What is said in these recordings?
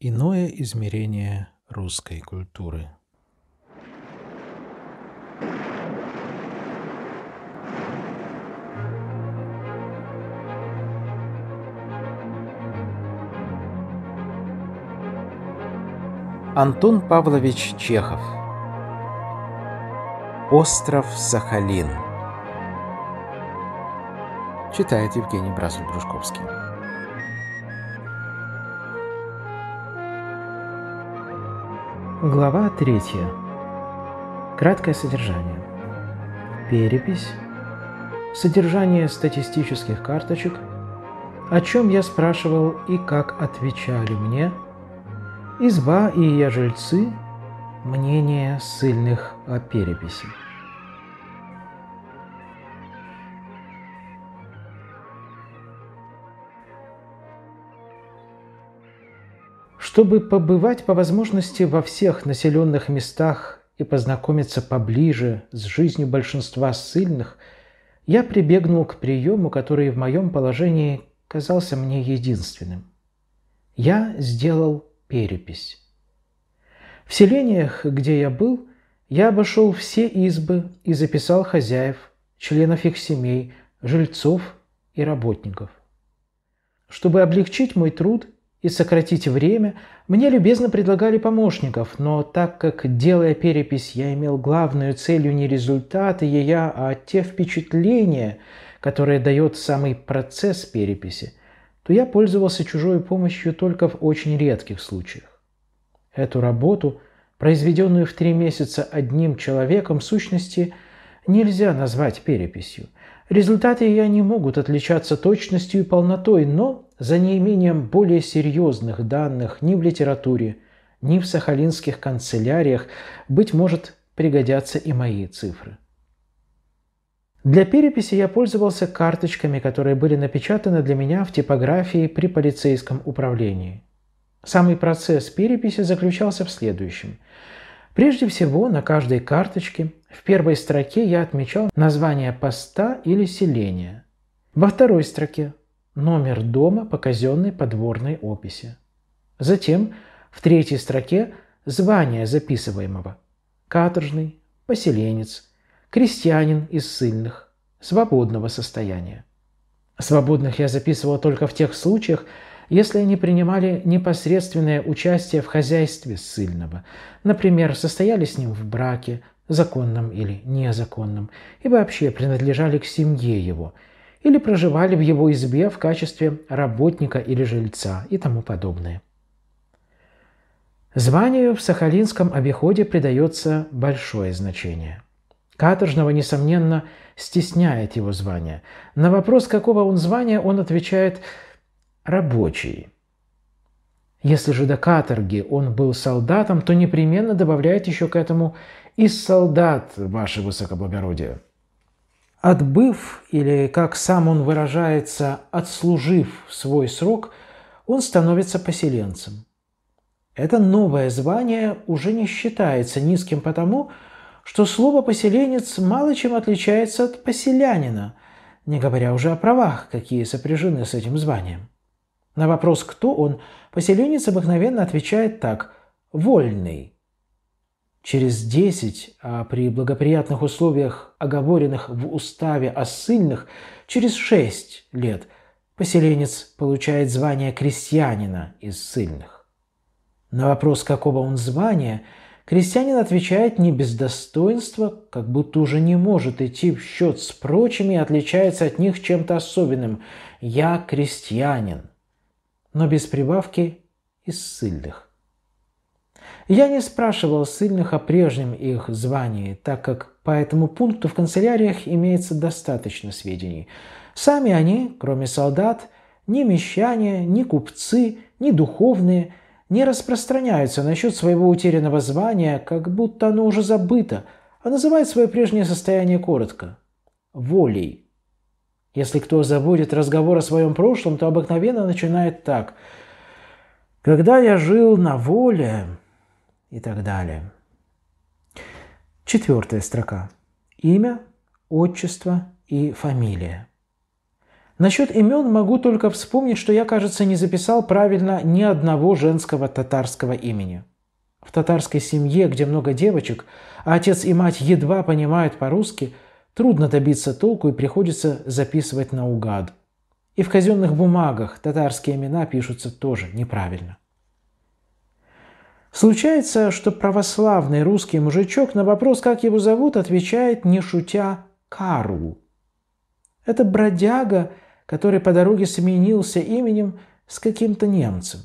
Иное измерение русской культуры. Антон Павлович Чехов Остров Сахалин Читает Евгений Бразуль-Брюшковский Глава 3. Краткое содержание. Перепись. Содержание статистических карточек. О чем я спрашивал и как отвечали мне. Изба и я жильцы. Мнение ссыльных о переписи. чтобы побывать по возможности во всех населенных местах и познакомиться поближе с жизнью большинства сильных, я прибегнул к приему, который в моем положении казался мне единственным. Я сделал перепись. В селениях, где я был, я обошел все избы и записал хозяев, членов их семей, жильцов и работников. Чтобы облегчить мой труд – и сократить время, мне любезно предлагали помощников, но так как, делая перепись, я имел главную целью не результаты ее, а те впечатления, которые дает самый процесс переписи, то я пользовался чужой помощью только в очень редких случаях. Эту работу, произведенную в три месяца одним человеком, в сущности, нельзя назвать переписью – Результаты ее не могут отличаться точностью и полнотой, но за неимением более серьезных данных ни в литературе, ни в сахалинских канцеляриях, быть может, пригодятся и мои цифры. Для переписи я пользовался карточками, которые были напечатаны для меня в типографии при полицейском управлении. Самый процесс переписи заключался в следующем. Прежде всего, на каждой карточке в первой строке я отмечал название поста или селения. Во второй строке – номер дома по казенной подворной описи. Затем в третьей строке – звание записываемого – каторжный, поселенец, крестьянин из сильных, свободного состояния. Свободных я записывал только в тех случаях, если они принимали непосредственное участие в хозяйстве ссыльного, например, состояли с ним в браке, законном или незаконном, и вообще принадлежали к семье его, или проживали в его избе в качестве работника или жильца и тому подобное. Званию в сахалинском обиходе придается большое значение. Каторжного, несомненно, стесняет его звание. На вопрос, какого он звания, он отвечает – рабочий. Если же до каторги он был солдатом, то непременно добавляет еще к этому «и солдат, ваше высокоблагородие». Отбыв, или, как сам он выражается, отслужив свой срок, он становится поселенцем. Это новое звание уже не считается низким потому, что слово «поселенец» мало чем отличается от «поселянина», не говоря уже о правах, какие сопряжены с этим званием. На вопрос, кто он, поселенец обыкновенно отвечает так «вольный». Через десять, а при благоприятных условиях, оговоренных в уставе о ссыльных, через шесть лет поселенец получает звание крестьянина из ссыльных. На вопрос, какого он звания, крестьянин отвечает не без достоинства, как будто уже не может идти в счет с прочими и отличается от них чем-то особенным «я крестьянин» но без прибавки из ссыльных. Я не спрашивал ссыльных о прежнем их звании, так как по этому пункту в канцеляриях имеется достаточно сведений. Сами они, кроме солдат, ни мещане, ни купцы, ни духовные – не распространяются насчет своего утерянного звания, как будто оно уже забыто, а называют свое прежнее состояние коротко – волей. Если кто забудет разговор о своем прошлом, то обыкновенно начинает так. «Когда я жил на воле...» и так далее. Четвертая строка. Имя, отчество и фамилия. Насчет имен могу только вспомнить, что я, кажется, не записал правильно ни одного женского татарского имени. В татарской семье, где много девочек, а отец и мать едва понимают по-русски – Трудно добиться толку и приходится записывать наугад. И в казенных бумагах татарские имена пишутся тоже неправильно. Случается, что православный русский мужичок на вопрос, как его зовут, отвечает, не шутя, «Кару». Это бродяга, который по дороге сменился именем с каким-то немцем.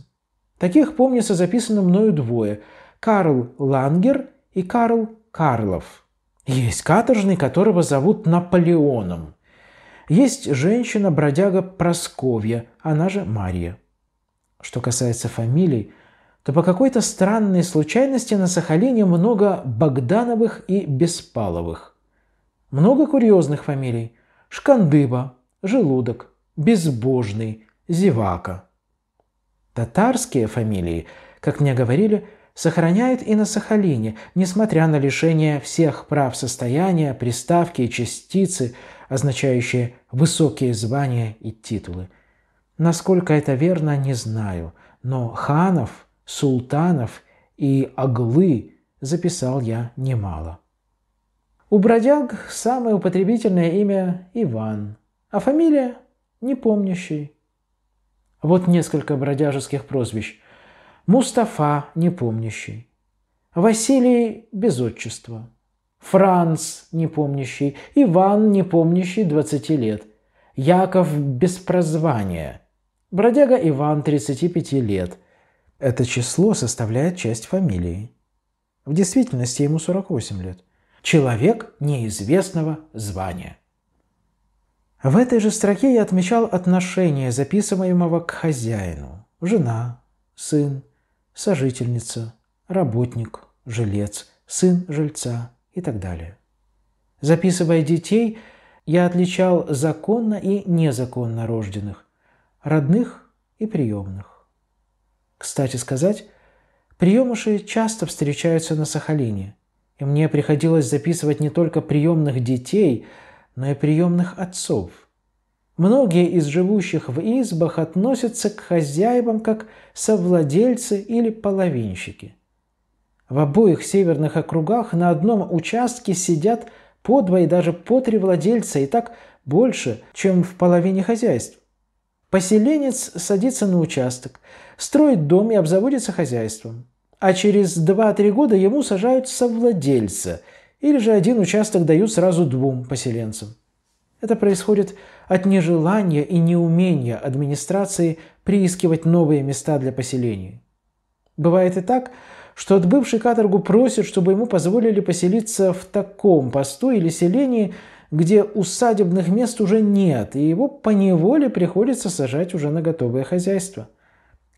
Таких, помнится, записано мною двое – Карл Лангер и Карл Карлов – есть каторжный, которого зовут Наполеоном. Есть женщина-бродяга Просковья, она же Мария. Что касается фамилий, то по какой-то странной случайности на Сахалине много Богдановых и Беспаловых. Много курьезных фамилий. Шкандыба, Желудок, Безбожный, Зевака. Татарские фамилии, как мне говорили, – сохраняет и на Сахалине, несмотря на лишение всех прав состояния, приставки и частицы, означающие высокие звания и титулы. Насколько это верно, не знаю, но ханов, султанов и аглы записал я немало. У бродяг самое употребительное имя Иван, а фамилия – непомнящий. Вот несколько бродяжеских прозвищ. Мустафа непомнящий, Василий без отчества, Франц непомнящий, Иван непомнящий 20 лет, Яков без прозвания, бродяга Иван 35 лет. Это число составляет часть фамилии. В действительности ему 48 лет. Человек неизвестного звания. В этой же строке я отмечал отношение записываемого к хозяину. Жена, сын, сожительница, работник, жилец, сын жильца и так далее. Записывая детей, я отличал законно и незаконно рожденных, родных и приемных. Кстати сказать, приемыши часто встречаются на Сахалине, и мне приходилось записывать не только приемных детей, но и приемных отцов – Многие из живущих в избах относятся к хозяевам как совладельцы или половинщики. В обоих северных округах на одном участке сидят по два и даже по три владельца, и так больше, чем в половине хозяйств. Поселенец садится на участок, строит дом и обзаводится хозяйством. А через 2-3 года ему сажают совладельца, или же один участок дают сразу двум поселенцам. Это происходит от нежелания и неумения администрации приискивать новые места для поселений. Бывает и так, что отбывший каторгу просит, чтобы ему позволили поселиться в таком посту или селении, где усадебных мест уже нет, и его по неволе приходится сажать уже на готовое хозяйство.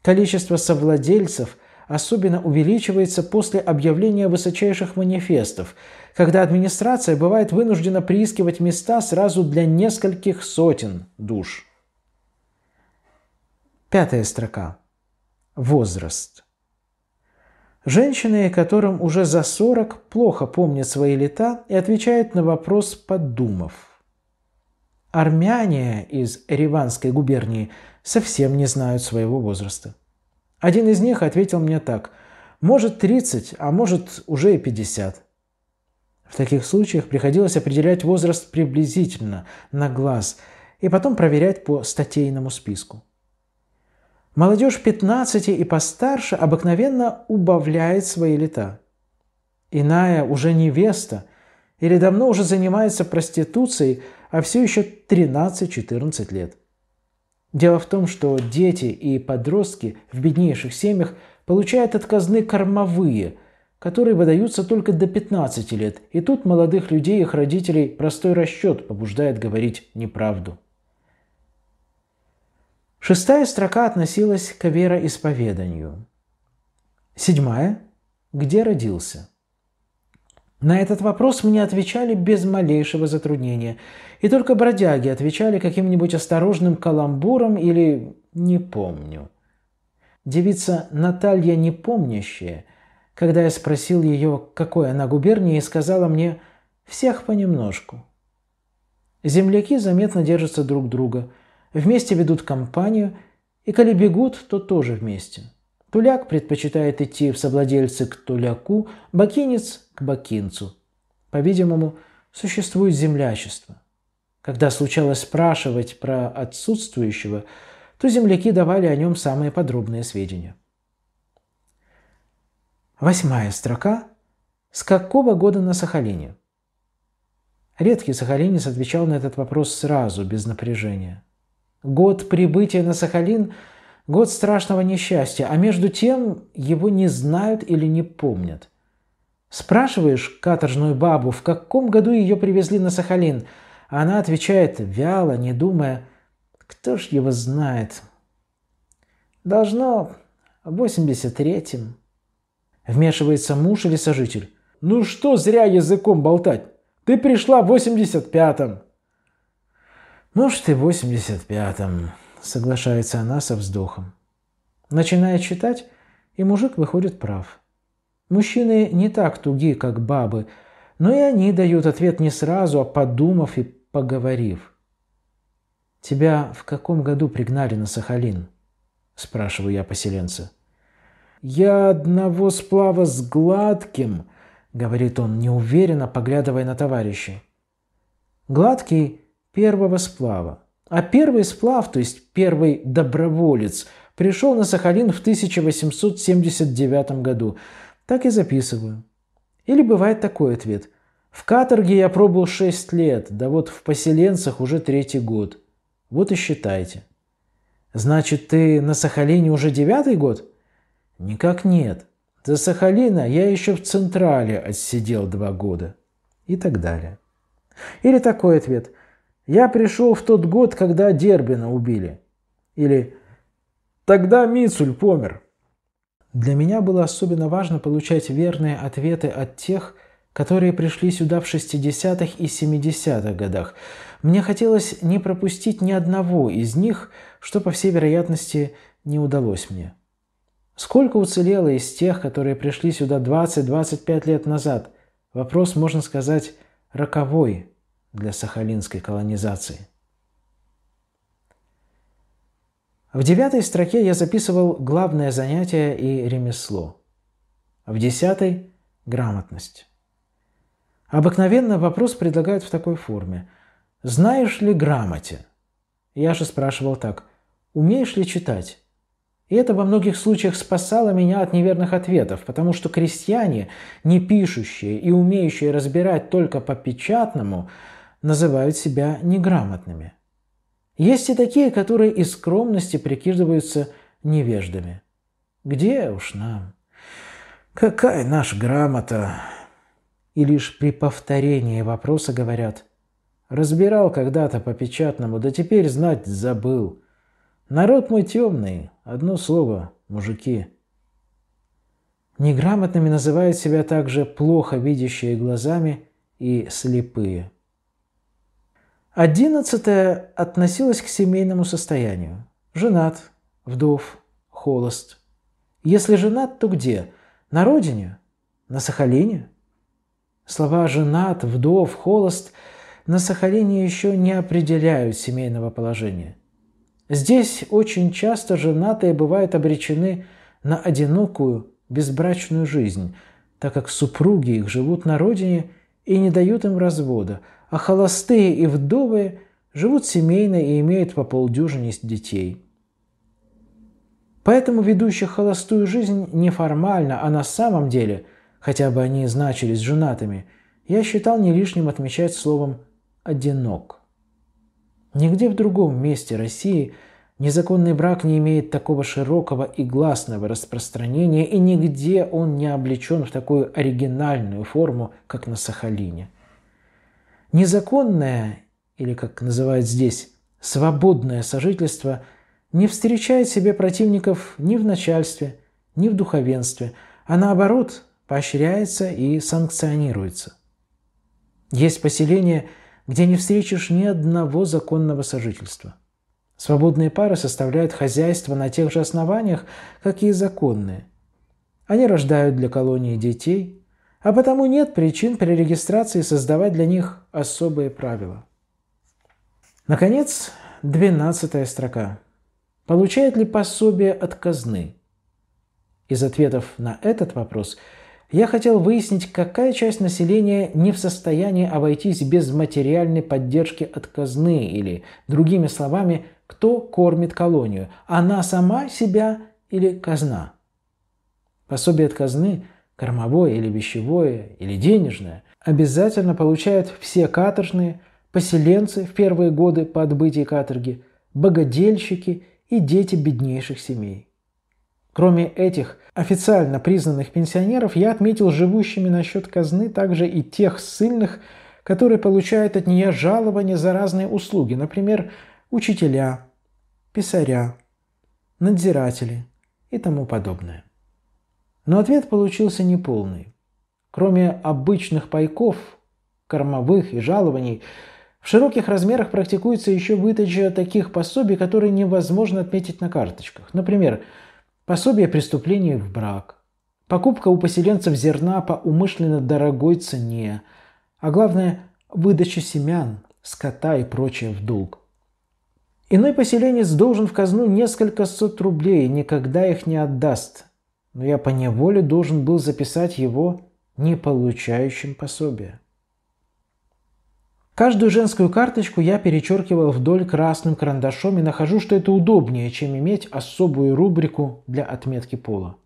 Количество совладельцев особенно увеличивается после объявления высочайших манифестов, когда администрация бывает вынуждена приискивать места сразу для нескольких сотен душ. Пятая строка. Возраст. Женщины, которым уже за 40, плохо помнят свои лета и отвечают на вопрос, подумав. Армяне из Ереванской губернии совсем не знают своего возраста. Один из них ответил мне так. Может 30, а может уже и 50. В таких случаях приходилось определять возраст приблизительно, на глаз, и потом проверять по статейному списку. Молодежь 15 и постарше обыкновенно убавляет свои лета. Иная уже невеста или давно уже занимается проституцией, а все еще 13-14 лет – Дело в том, что дети и подростки в беднейших семьях получают от казны кормовые, которые выдаются только до 15 лет, и тут молодых людей и их родителей простой расчет побуждает говорить неправду. Шестая строка относилась к вероисповеданию. Седьмая – где родился – на этот вопрос мне отвечали без малейшего затруднения. И только бродяги отвечали каким-нибудь осторожным каламбуром или «не помню». Девица Наталья Непомнящая, когда я спросил ее, какой она губернии, сказала мне «всех понемножку». Земляки заметно держатся друг друга, вместе ведут компанию, и коли бегут, то тоже вместе – Туляк предпочитает идти в совладельцы к туляку, бакинец – к бакинцу. По-видимому, существует землячество. Когда случалось спрашивать про отсутствующего, то земляки давали о нем самые подробные сведения. Восьмая строка. С какого года на Сахалине? Редкий сахалинец отвечал на этот вопрос сразу, без напряжения. Год прибытия на Сахалин – Год страшного несчастья, а между тем его не знают или не помнят. Спрашиваешь каторжную бабу, в каком году ее привезли на Сахалин, а она отвечает вяло, не думая, кто ж его знает. Должно в 83-м. Вмешивается муж или сожитель. Ну что зря языком болтать, ты пришла в 85-м. Может и в 85-м соглашается она со вздохом. Начинает читать, и мужик выходит прав. Мужчины не так туги, как бабы, но и они дают ответ не сразу, а подумав и поговорив. «Тебя в каком году пригнали на Сахалин?» – спрашиваю я поселенца. «Я одного сплава с гладким», – говорит он, неуверенно поглядывая на товарищей. «Гладкий – первого сплава. А первый сплав, то есть первый доброволец, пришел на Сахалин в 1879 году. Так и записываю. Или бывает такой ответ. В каторге я пробыл 6 лет, да вот в поселенцах уже третий год. Вот и считайте. Значит, ты на Сахалине уже девятый год? Никак нет. За Сахалина я еще в Централе отсидел два года. И так далее. Или такой ответ – я пришел в тот год, когда Дербина убили. Или тогда Мицуль помер. Для меня было особенно важно получать верные ответы от тех, которые пришли сюда в 60-х и 70-х годах. Мне хотелось не пропустить ни одного из них, что, по всей вероятности, не удалось мне. Сколько уцелело из тех, которые пришли сюда 20-25 лет назад? Вопрос, можно сказать, роковой для сахалинской колонизации. В девятой строке я записывал главное занятие и ремесло. В десятой – грамотность. Обыкновенно вопрос предлагают в такой форме. «Знаешь ли грамоте?» Я же спрашивал так. «Умеешь ли читать?» И это во многих случаях спасало меня от неверных ответов, потому что крестьяне, не пишущие и умеющие разбирать только по печатному, называют себя неграмотными. Есть и такие, которые из скромности прикидываются невеждами. Где уж нам? Какая наша грамота? И лишь при повторении вопроса говорят «Разбирал когда-то по печатному, да теперь знать забыл. Народ мой темный, одно слово, мужики». Неграмотными называют себя также плохо видящие глазами и слепые – Одиннадцатая относилась к семейному состоянию. Женат, вдов, холост. Если женат, то где? На родине? На Сахалине? Слова «женат», «вдов», «холост» на Сахалине еще не определяют семейного положения. Здесь очень часто женатые бывают обречены на одинокую, безбрачную жизнь, так как супруги их живут на родине и не дают им развода, а холостые и вдовы живут семейно и имеют по полдюжины детей. Поэтому ведущих холостую жизнь не формально, а на самом деле, хотя бы они и значились женатыми, я считал не лишним отмечать словом «одинок». Нигде в другом месте России незаконный брак не имеет такого широкого и гласного распространения, и нигде он не облечен в такую оригинальную форму, как на Сахалине. Незаконное, или как называют здесь, свободное сожительство не встречает себе противников ни в начальстве, ни в духовенстве, а наоборот поощряется и санкционируется. Есть поселения, где не встретишь ни одного законного сожительства. Свободные пары составляют хозяйство на тех же основаниях, как и законные. Они рождают для колонии детей, а потому нет причин при регистрации создавать для них особые правила. Наконец, 12 строка. Получает ли пособие от казны? Из ответов на этот вопрос я хотел выяснить, какая часть населения не в состоянии обойтись без материальной поддержки от казны или, другими словами, кто кормит колонию – она сама себя или казна. Пособие от казны – кормовое или вещевое, или денежное, обязательно получают все каторжные, поселенцы в первые годы по отбытии каторги, богодельщики и дети беднейших семей. Кроме этих официально признанных пенсионеров, я отметил живущими на счет казны также и тех сильных, которые получают от нее жалования за разные услуги, например, учителя, писаря, надзиратели и тому подобное. Но ответ получился неполный. Кроме обычных пайков, кормовых и жалований, в широких размерах практикуется еще выдача таких пособий, которые невозможно отметить на карточках. Например, пособие преступлений в брак, покупка у поселенцев зерна по умышленно дорогой цене, а главное – выдача семян, скота и прочее в долг. Иной поселенец должен в казну несколько сот рублей и никогда их не отдаст, но я по неволе должен был записать его не получающим пособия. Каждую женскую карточку я перечеркивал вдоль красным карандашом и нахожу, что это удобнее, чем иметь особую рубрику для отметки пола.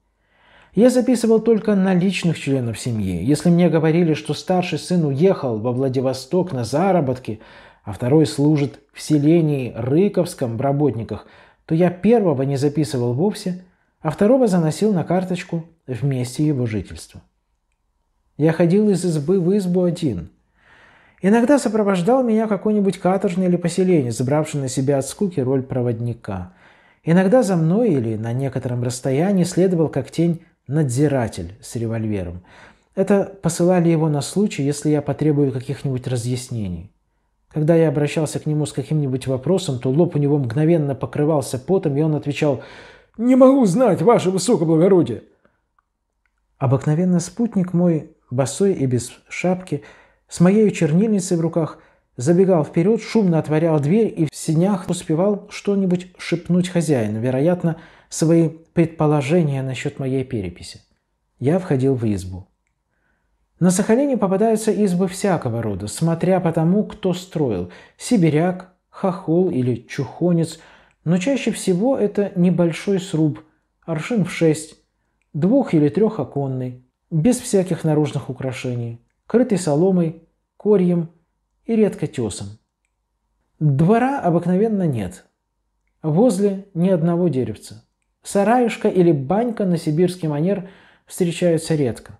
Я записывал только наличных членов семьи. Если мне говорили, что старший сын уехал во Владивосток на заработки, а второй служит в селении Рыковском в работниках, то я первого не записывал вовсе – а второго заносил на карточку в месте его жительства. Я ходил из избы в избу один. Иногда сопровождал меня какой-нибудь каторжный или поселенец, забравший на себя от скуки роль проводника. Иногда за мной или на некотором расстоянии следовал как тень надзиратель с револьвером. Это посылали его на случай, если я потребую каких-нибудь разъяснений. Когда я обращался к нему с каким-нибудь вопросом, то лоб у него мгновенно покрывался потом, и он отвечал «Не могу знать, ваше высокоблагородие!» Обыкновенно спутник мой, босой и без шапки, с моей чернильницей в руках, забегал вперед, шумно отворял дверь и в синях успевал что-нибудь шепнуть хозяину, вероятно, свои предположения насчет моей переписи. Я входил в избу. На Сахалине попадаются избы всякого рода, смотря по тому, кто строил – сибиряк, хохол или чухонец – но чаще всего это небольшой сруб, аршин в 6, двух- или трехоконный, без всяких наружных украшений, крытый соломой, корьем и редко тесом. Двора обыкновенно нет. Возле ни одного деревца. Сараюшка или банька на сибирский манер встречаются редко.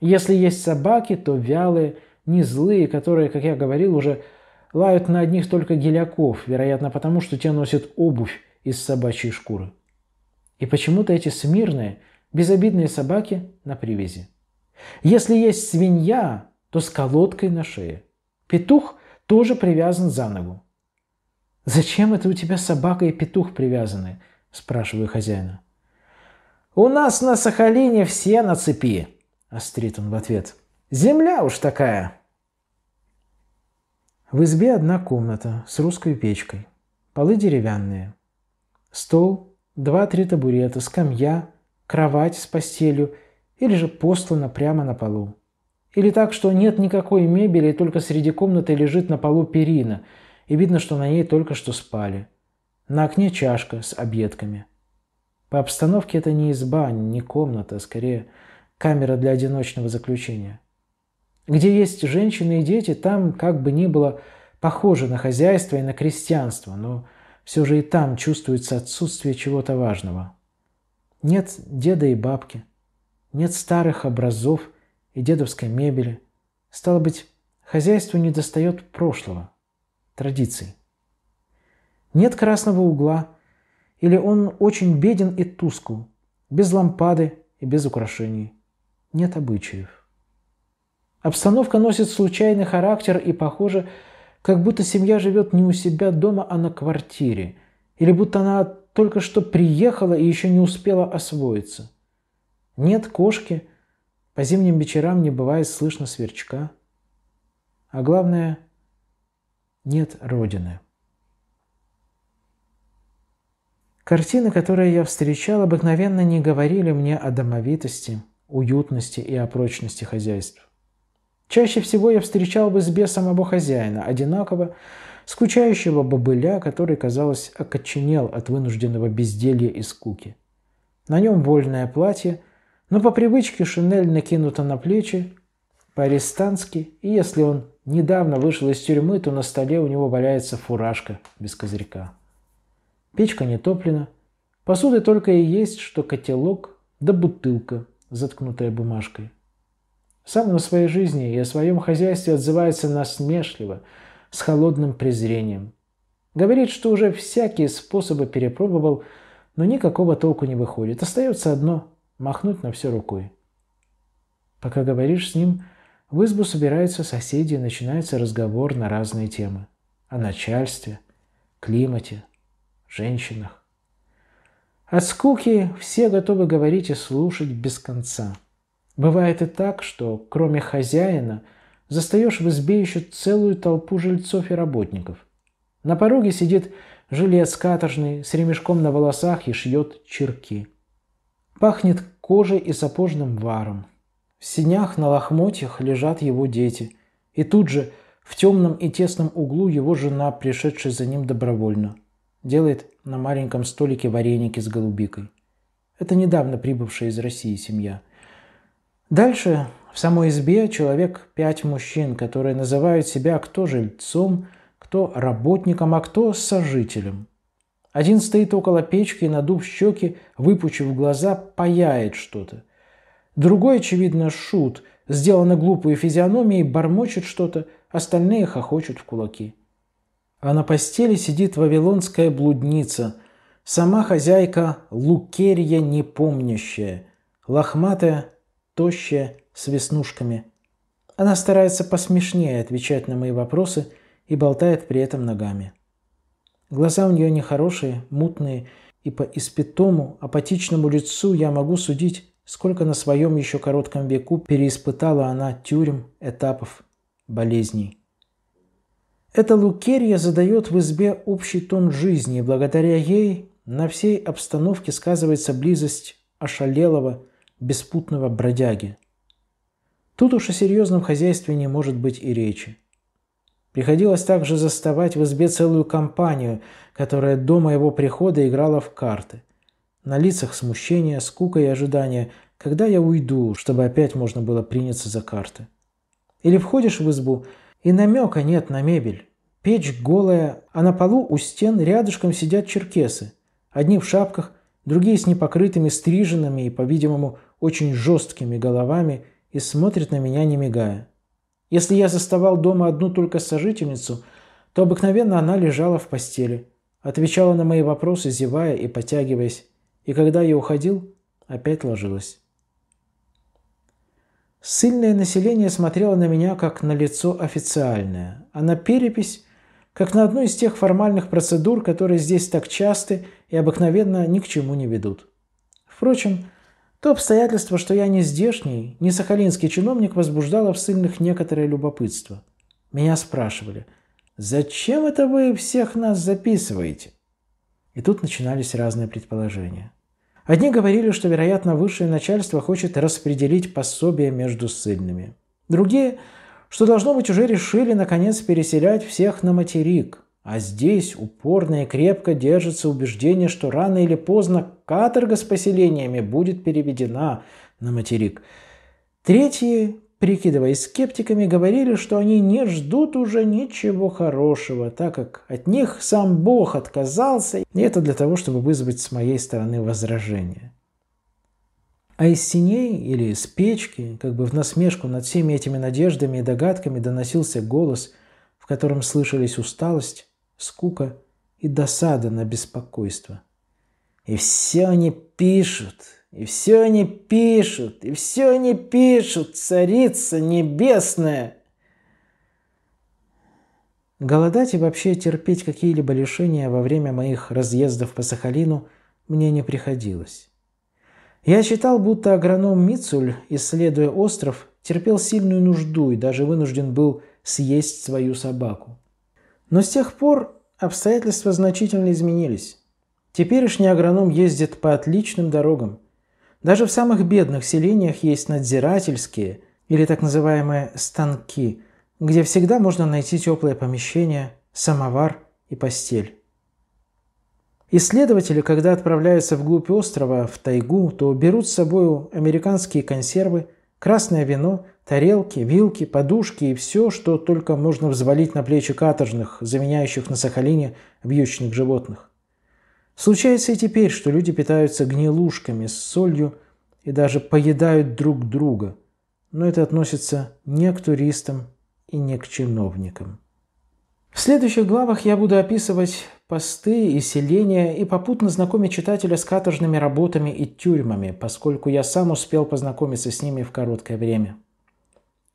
Если есть собаки, то вялые, не злые, которые, как я говорил, уже Лают на одних только геляков, вероятно потому, что те носят обувь из собачьей шкуры. И почему-то эти смирные, безобидные собаки на привязи. Если есть свинья, то с колодкой на шее. Петух тоже привязан за ногу. «Зачем это у тебя собака и петух привязаны?» – спрашиваю хозяина. «У нас на Сахалине все на цепи», – острит он в ответ. «Земля уж такая». В избе одна комната с русской печкой, полы деревянные, стол, два-три табурета, скамья, кровать с постелью или же послана прямо на полу. Или так, что нет никакой мебели, и только среди комнаты лежит на полу перина, и видно, что на ней только что спали. На окне чашка с обедками. По обстановке это не изба, не комната, а скорее камера для одиночного заключения – где есть женщины и дети, там как бы ни было похоже на хозяйство и на крестьянство, но все же и там чувствуется отсутствие чего-то важного. Нет деда и бабки, нет старых образов и дедовской мебели. Стало быть, хозяйству недостает прошлого, традиций. Нет красного угла, или он очень беден и тускл, без лампады и без украшений. Нет обычаев. Обстановка носит случайный характер и похоже, как будто семья живет не у себя дома, а на квартире. Или будто она только что приехала и еще не успела освоиться. Нет кошки, по зимним вечерам не бывает слышно сверчка. А главное, нет родины. Картины, которые я встречал, обыкновенно не говорили мне о домовитости, уютности и о прочности хозяйства. Чаще всего я встречал бы с бесом оба хозяина, одинаково, скучающего бобыля, который, казалось, окоченел от вынужденного безделья и скуки. На нем вольное платье, но по привычке шинель накинута на плечи, по-арестантски, и если он недавно вышел из тюрьмы, то на столе у него валяется фуражка без козырька. Печка не топлена, посуды только и есть, что котелок да бутылка, заткнутая бумажкой. Сам на своей жизни и о своем хозяйстве отзывается насмешливо, с холодным презрением. Говорит, что уже всякие способы перепробовал, но никакого толку не выходит. Остается одно – махнуть на все рукой. Пока говоришь с ним, в избу собираются соседи и начинается разговор на разные темы. О начальстве, климате, женщинах. От скуки все готовы говорить и слушать без конца – Бывает и так, что кроме хозяина застаешь в избе еще целую толпу жильцов и работников. На пороге сидит жилец каторжный с ремешком на волосах и шьет черки. Пахнет кожей и сапожным варом. В синях на лохмотьях лежат его дети. И тут же в темном и тесном углу его жена, пришедшая за ним добровольно, делает на маленьком столике вареники с голубикой. Это недавно прибывшая из России семья – Дальше в самой избе человек пять мужчин, которые называют себя кто жильцом, кто работником, а кто сожителем. Один стоит около печки и, надув щеки, выпучив глаза, паяет что-то. Другой, очевидно, шут, сделана глупой физиономией, бормочет что-то, остальные хохочут в кулаки. А на постели сидит вавилонская блудница, сама хозяйка Лукерья непомнящая, лохматая, тощая, с веснушками. Она старается посмешнее отвечать на мои вопросы и болтает при этом ногами. Глаза у нее нехорошие, мутные, и по испитому, апатичному лицу я могу судить, сколько на своем еще коротком веку переиспытала она тюрем, этапов, болезней. Эта Лукерья задает в избе общий тон жизни, и благодаря ей на всей обстановке сказывается близость ошалелого, беспутного бродяги. Тут уж о серьезном хозяйстве не может быть и речи. Приходилось также заставать в избе целую компанию, которая до моего прихода играла в карты. На лицах смущение, скука и ожидание, когда я уйду, чтобы опять можно было приняться за карты. Или входишь в избу, и намека нет на мебель. Печь голая, а на полу у стен рядышком сидят черкесы. Одни в шапках, другие с непокрытыми стриженными и, по-видимому, очень жесткими головами и смотрят на меня, не мигая. Если я заставал дома одну только сожительницу, то обыкновенно она лежала в постели, отвечала на мои вопросы, зевая и потягиваясь, и когда я уходил, опять ложилась. Сыльное население смотрело на меня как на лицо официальное, а на перепись как на одну из тех формальных процедур, которые здесь так часты и обыкновенно ни к чему не ведут. Впрочем, то обстоятельство, что я не здешний, не сахалинский чиновник, возбуждало в сыльных некоторое любопытство. Меня спрашивали, «Зачем это вы всех нас записываете?» И тут начинались разные предположения. Одни говорили, что, вероятно, высшее начальство хочет распределить пособие между ссыльными. Другие, что, должно быть, уже решили, наконец, переселять всех на материк – а здесь упорно и крепко держится убеждение, что рано или поздно каторга с поселениями будет переведена на материк. Третьи, прикидываясь скептиками, говорили, что они не ждут уже ничего хорошего, так как от них сам Бог отказался, и это для того, чтобы вызвать с моей стороны возражение. А из синей или из печки, как бы в насмешку над всеми этими надеждами и догадками, доносился голос, в котором слышались усталость скука и досада на беспокойство. И все они пишут, и все они пишут, и все они пишут, царица небесная. Голодать и вообще терпеть какие-либо лишения во время моих разъездов по Сахалину мне не приходилось. Я считал, будто агроном Мицуль, исследуя остров, терпел сильную нужду и даже вынужден был съесть свою собаку. Но с тех пор обстоятельства значительно изменились. Теперешний агроном ездит по отличным дорогам. Даже в самых бедных селениях есть надзирательские или так называемые «станки», где всегда можно найти теплое помещение, самовар и постель. Исследователи, когда отправляются вглубь острова, в тайгу, то берут с собой американские консервы, красное вино, Тарелки, вилки, подушки и все, что только можно взвалить на плечи каторжных, заменяющих на Сахалине вьючных животных. Случается и теперь, что люди питаются гнилушками с солью и даже поедают друг друга, но это относится не к туристам и не к чиновникам. В следующих главах я буду описывать посты и селения и попутно знакомить читателя с каторжными работами и тюрьмами, поскольку я сам успел познакомиться с ними в короткое время.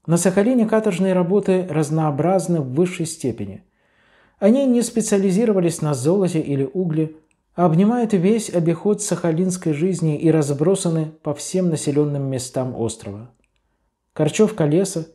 На Сахалине каторжные работы разнообразны в высшей степени. Они не специализировались на золоте или угле, а обнимают весь обиход сахалинской жизни и разбросаны по всем населенным местам острова. Корчевка леса,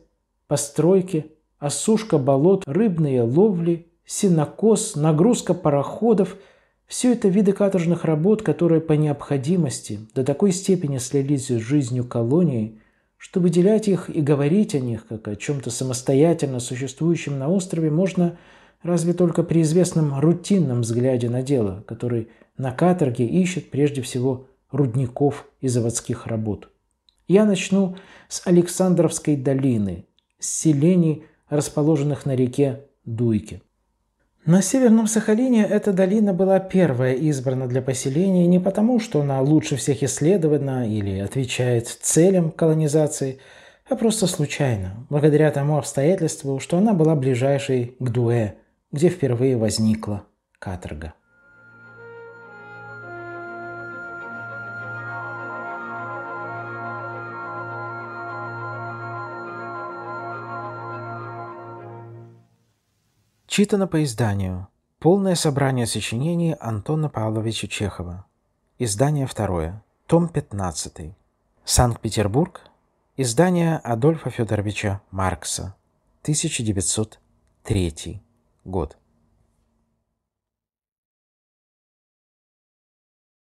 постройки, осушка болот, рыбные ловли, синокос, нагрузка пароходов – все это виды каторжных работ, которые по необходимости до такой степени слились с жизнью колонии, что выделять их и говорить о них как о чем-то самостоятельно существующем на острове можно разве только при известном рутинном взгляде на дело, который на каторге ищет прежде всего рудников и заводских работ. Я начну с Александровской долины, с селений, расположенных на реке Дуйке. На Северном Сахалине эта долина была первая избрана для поселения не потому, что она лучше всех исследована или отвечает целям колонизации, а просто случайно, благодаря тому обстоятельству, что она была ближайшей к Дуэ, где впервые возникла каторга. Читано по изданию. Полное собрание сочинений Антона Павловича Чехова. Издание второе. Том 15. Санкт-Петербург. Издание Адольфа Федоровича Маркса. 1903 год.